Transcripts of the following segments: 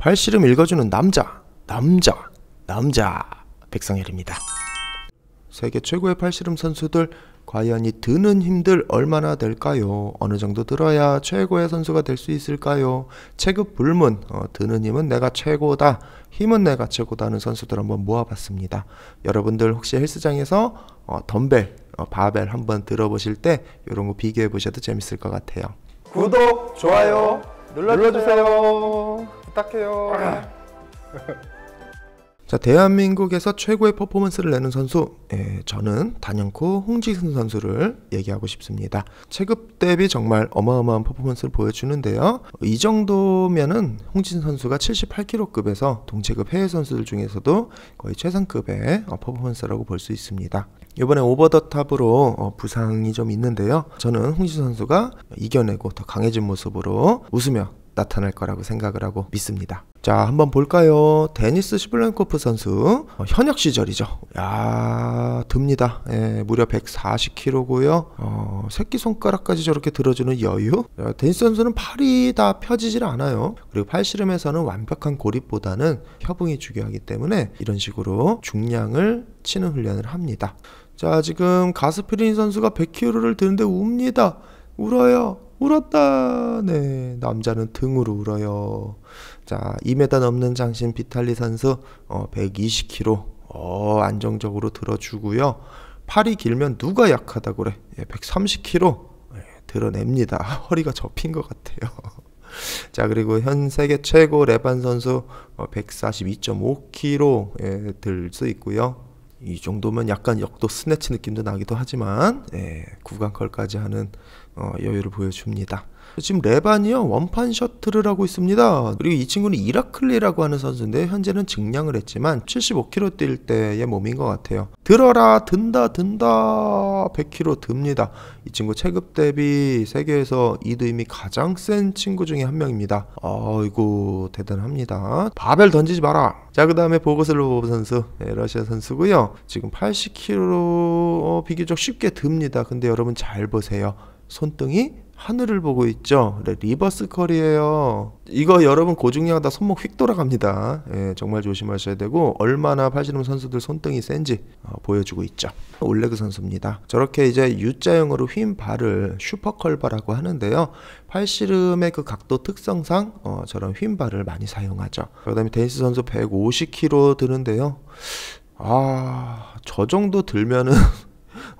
발씨름 읽어주는 남자, 남자, 남자 백성열입니다. 세계 최고의 팔씨름 선수들 과연 이 드는 힘들 얼마나 될까요? 어느 정도 들어야 최고의 선수가 될 수 있을까요? 체급 불문 어, 드는 힘은 내가 최고다 힘은 내가 최고다 하는 선수들 한번 모아봤습니다. 여러분들 혹시 헬스장에서 어, 덤벨 어, 바벨 한번 들어보실 때 이런 거 비교해 보셔도 재밌을 것 같아요. 구독 좋아요 눌러주세요. 눌러주세요. 부탁해요. 자, 대한민국에서 최고의 퍼포먼스를 내는 선수, 예, 저는 단연코 홍지승 선수를 얘기하고 싶습니다. 체급 대비 정말 어마어마한 퍼포먼스를 보여주는데요. 이 정도면은 홍지승 선수가 78kg급에서 동체급 해외 선수들 중에서도 거의 최상급의 어, 퍼포먼스라고 볼 수 있습니다. 이번에 오버 더 탑으로 어, 부상이 좀 있는데요. 저는 홍지승 선수가 이겨내고 더 강해진 모습으로 웃으며 나타날 거라고 생각을 하고 믿습니다. 자, 한번 볼까요? 데니스 시블랭코프 선수. 어, 현역 시절이죠. 야, 듭니다. 예, 무려 140kg고요. 어, 새끼손가락까지 저렇게 들어주는 여유? 야, 데니스 선수는 팔이 다 펴지질 않아요. 그리고 팔씨름에서는 완벽한 고립보다는 협응이 중요하기 때문에 이런 식으로 중량을 치는 훈련을 합니다. 자, 지금 가스피린 선수가 100kg를 드는데 웁니다. 울어요. 울었다. 네. 남자는 등으로 울어요. 자, 2m 넘는 장신 비탈리 선수 어, 120kg 어, 안정적으로 들어주고요. 팔이 길면 누가 약하다 그래. 예, 130kg 예, 드러냅니다. 허리가 접힌 것 같아요. 자 그리고 현 세계 최고 레반 선수 어, 142.5kg 예, 들 수 있고요. 이 정도면 약간 역도 스네치 느낌도 나기도 하지만 예, 구간컬까지 하는 어, 여유를 보여줍니다. 지금 레반이요 원판 셔틀을 하고 있습니다. 그리고 이 친구는 이라클리라고 하는 선수인데 현재는 증량을 했지만 75kg 뛸 때의 몸인 것 같아요. 들어라 든다 든다 100kg 듭니다. 이 친구 체급 대비 세계에서 이드임이 가장 센 친구 중에 한 명입니다. 아이고 대단합니다. 바벨 던지지 마라. 자 그 다음에 보고슬로브 선수 네, 러시아 선수고요. 지금 80kg 어, 비교적 쉽게 듭니다. 근데 여러분 잘 보세요. 손등이 하늘을 보고 있죠. 네, 리버스 컬이에요. 이거 여러분 고중량하다 손목 휙 돌아갑니다. 예, 정말 조심하셔야 되고 얼마나 팔씨름 선수들 손등이 센지 어, 보여주고 있죠. 올레그 선수입니다. 저렇게 이제 U자형으로 휜 발을 슈퍼컬바라고 하는데요. 팔씨름의 그 각도 특성상 어, 저런 휜 발을 많이 사용하죠. 그다음에 데니스 선수 150kg 드는데요. 아, 저 정도 들면은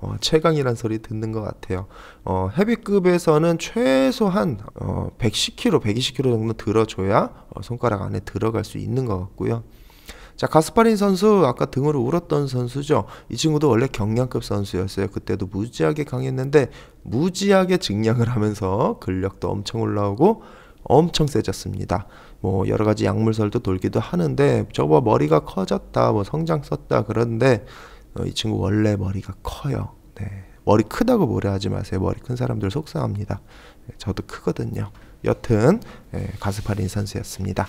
어, 최강이란 소리 듣는 것 같아요. 어, 헤비급에서는 최소한 어, 110kg, 120kg 정도 들어줘야 어, 손가락 안에 들어갈 수 있는 것 같고요. 자 가스파린 선수 아까 등으로 울었던 선수죠. 이 친구도 원래 경량급 선수였어요. 그때도 무지하게 강했는데 무지하게 증량을 하면서 근력도 엄청 올라오고 엄청 세졌습니다. 뭐 여러 가지 약물설도 돌기도 하는데 저거 머리가 커졌다, 뭐 성장 썼다 그런데 어, 이 친구 원래 머리가 커요. 네. 머리 크다고 뭐라 하지 마세요. 머리 큰 사람들 속상합니다. 네, 저도 크거든요. 여튼 예, 가스파린 선수였습니다.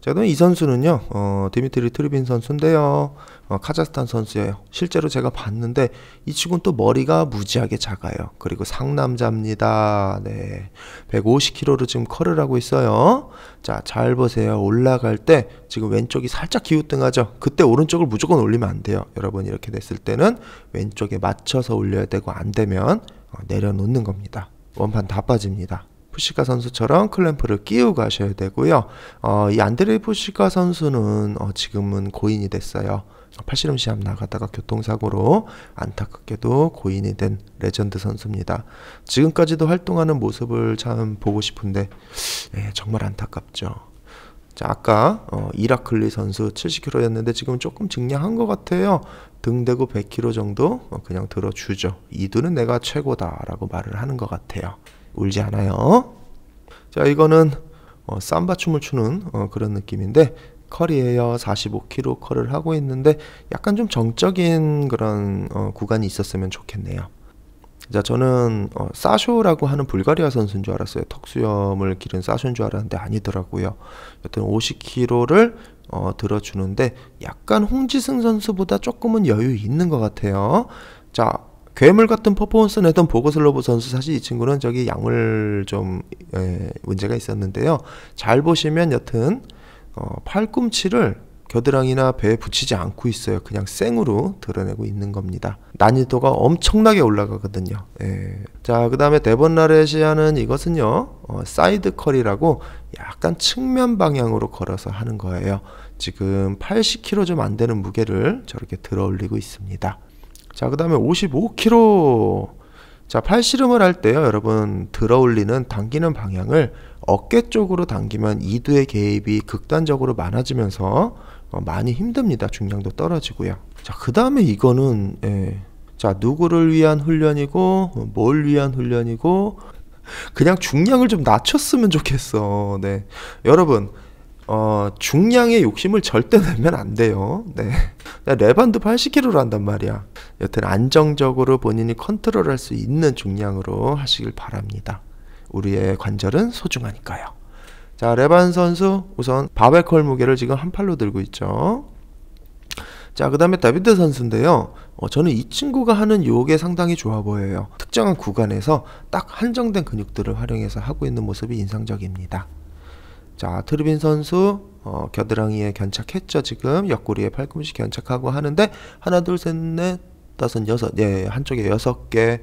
자, 그럼 이 선수는요, 어, 디미트리 트리빈 선수인데요, 어, 카자흐스탄 선수예요. 실제로 제가 봤는데 이 친구는 또 머리가 무지하게 작아요. 그리고 상남자입니다. 네, 150kg로 지금 컬을 하고 있어요. 자, 잘 보세요. 올라갈 때 지금 왼쪽이 살짝 기우뚱하죠 그때 오른쪽을 무조건 올리면 안 돼요. 여러분 이렇게 됐을 때는 왼쪽에 맞춰서 올려야 되고 안 되면 어, 내려놓는 겁니다. 원판 다 빠집니다. 푸시카 선수처럼 클램프를 끼우고 하셔야 되고요. 어, 이 안드레 푸시카 선수는 어, 지금은 고인이 됐어요. 어, 팔씨름 시합 나갔다가 교통사고로 안타깝게도 고인이 된 레전드 선수입니다. 지금까지도 활동하는 모습을 참 보고 싶은데 예, 정말 안타깝죠. 자, 아까 어, 이라클리 선수 70kg였는데 지금 조금 증량한 것 같아요. 등대고 100kg 정도 어, 그냥 들어주죠. 이두는 내가 최고다라고 말을 하는 것 같아요. 울지 않아요. 자, 이거는 어, 삼바 춤을 추는 어, 그런 느낌인데 컬이에요. 45kg 컬을 하고 있는데 약간 좀 정적인 그런 어, 구간이 있었으면 좋겠네요. 자, 저는 어, 사쇼라고 하는 불가리아 선수인 줄 알았어요. 턱수염을 기른 사쇼인 줄 알았는데 아니더라고요. 여튼 50kg를 어, 들어주는데 약간 홍지승 선수보다 조금은 여유 있는 것 같아요. 자, 괴물 같은 퍼포먼스 내던 보거슬로브 선수 사실 이 친구는 저기 양을 좀 예, 문제가 있었는데요. 잘 보시면 여튼 어, 팔꿈치를 겨드랑이나 배에 붙이지 않고 있어요. 그냥 생으로 드러내고 있는 겁니다. 난이도가 엄청나게 올라가거든요. 예. 자, 그 다음에 데본 나레시아는 이것은요, 어, 사이드 컬이라고 약간 측면 방향으로 걸어서 하는 거예요. 지금 80kg 좀 안 되는 무게를 저렇게 들어 올리고 있습니다. 자, 그 다음에 55kg. 자, 팔씨름을 할 때요, 여러분, 들어 올리는 당기는 방향을 어깨 쪽으로 당기면 이두의 개입이 극단적으로 많아지면서 어, 많이 힘듭니다. 중량도 떨어지고요. 자, 그 다음에 이거는, 예. 자, 누구를 위한 훈련이고, 뭘 위한 훈련이고, 그냥 중량을 좀 낮췄으면 좋겠어. 네. 여러분, 어, 중량의 욕심을 절대 내면 안 돼요. 네. 레반도 80kg로 한단 말이야. 여튼 안정적으로 본인이 컨트롤할 수 있는 중량으로 하시길 바랍니다. 우리의 관절은 소중하니까요. 자, 레반 선수 우선 바벨컬 무게를 지금 한 팔로 들고 있죠. 자, 그 다음에 다비드 선수인데요. 어, 저는 이 친구가 하는 요게 상당히 좋아 보여요. 특정한 구간에서 딱 한정된 근육들을 활용해서 하고 있는 모습이 인상적입니다. 자, 트루빈 선수 어, 겨드랑이에 견착했죠. 지금 옆구리에 팔꿈치 견착하고 하는데 하나, 둘, 셋, 넷, 다섯, 여섯. 예, 한쪽에 여섯 개.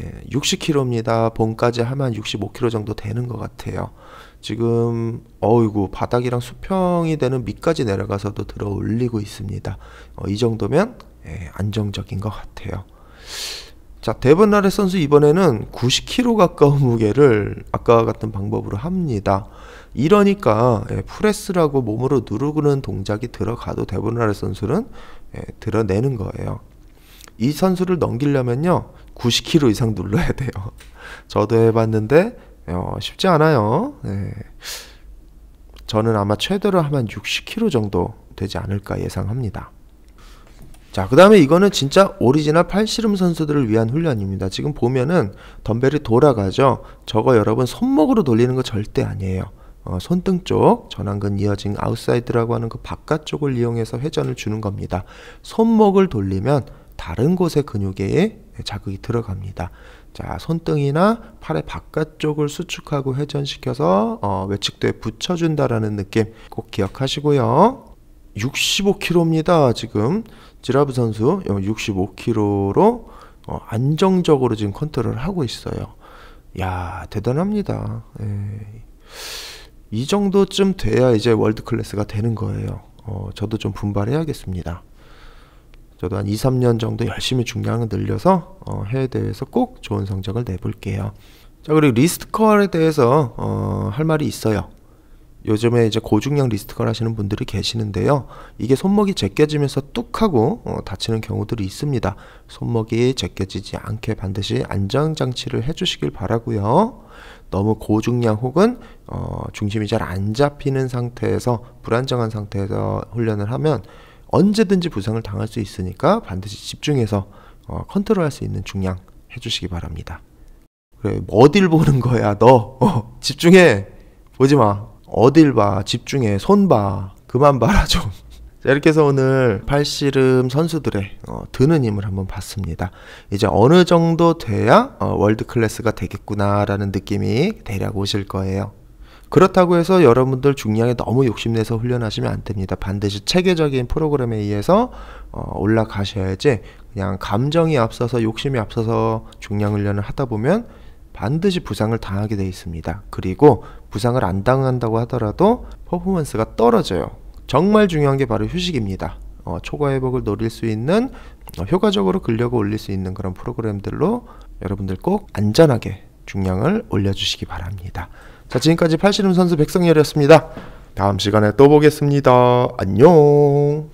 예, 60kg입니다. 봄까지 하면 65kg 정도 되는 것 같아요. 지금 어이구 바닥이랑 수평이 되는 밑까지 내려가서도 들어 올리고 있습니다. 어, 이 정도면 예, 안정적인 것 같아요. 자, 데번나레 선수 이번에는 90kg 가까운 무게를 아까 같은 방법으로 합니다. 이러니까 예, 프레스라고 몸으로 누르는 동작이 들어가도 데번나레 선수는 예, 드러내는 거예요. 이 선수를 넘기려면요. 90kg 이상 눌러야 돼요. 저도 해봤는데 어, 쉽지 않아요. 예. 저는 아마 최대로 하면 60kg 정도 되지 않을까 예상합니다. 자, 그 다음에 이거는 진짜 오리지널 팔씨름 선수들을 위한 훈련입니다. 지금 보면은 덤벨이 돌아가죠. 저거 여러분 손목으로 돌리는 거 절대 아니에요. 어, 손등 쪽 전완근 이어진 아웃사이드라고 하는 그 바깥쪽을 이용해서 회전을 주는 겁니다. 손목을 돌리면 다른 곳의 근육에 자극이 들어갑니다. 자, 손등이나 팔의 바깥쪽을 수축하고 회전시켜서 어, 외측도에 붙여준다라는 느낌 꼭 기억하시고요. 65kg입니다. 지금 지라브 선수 65kg로 어, 어, 안정적으로 지금 컨트롤을 하고 있어요. 야 대단합니다. 에이. 예. 이 정도쯤 돼야 이제 월드 클래스가 되는 거예요. 어, 저도 좀 분발해야겠습니다. 저도 한 2, 3년 정도 열심히 중량을 늘려서 어, 해외대회에서 꼭 좋은 성적을 내볼게요. 자 그리고 리스트컬에 대해서 어, 할 말이 있어요. 요즘에 이제 고중량 리스트걸 하시는 분들이 계시는데요. 이게 손목이 제껴지면서 뚝 하고 어, 다치는 경우들이 있습니다. 손목이 제껴지지 않게 반드시 안정장치를 해주시길 바라고요. 너무 고중량 혹은 어, 중심이 잘 안 잡히는 상태에서 불안정한 상태에서 훈련을 하면 언제든지 부상을 당할 수 있으니까 반드시 집중해서 어, 컨트롤할 수 있는 중량 해주시기 바랍니다. 그래 뭐 어딜 보는 거야 너 어, 집중해 보지 마 어딜 봐 집중해 손 봐 그만 봐라 좀 자, 이렇게 해서 오늘 팔씨름 선수들의 어, 드는 힘을 한번 봤습니다. 이제 어느 정도 돼야 어, 월드 클래스가 되겠구나라는 느낌이 대략 오실 거예요. 그렇다고 해서 여러분들 중량에 너무 욕심내서 훈련하시면 안 됩니다. 반드시 체계적인 프로그램에 의해서 어, 올라가셔야지 그냥 감정이 앞서서 욕심이 앞서서 중량 훈련을 하다 보면 반드시 부상을 당하게 돼 있습니다. 그리고 부상을 안 당한다고 하더라도 퍼포먼스가 떨어져요. 정말 중요한 게 바로 휴식입니다. 어, 초과 회복을 노릴 수 있는 어, 효과적으로 근력을 올릴 수 있는 그런 프로그램들로 여러분들 꼭 안전하게 중량을 올려주시기 바랍니다. 자 지금까지 팔씨름 선수 백성열이었습니다. 다음 시간에 또 보겠습니다. 안녕.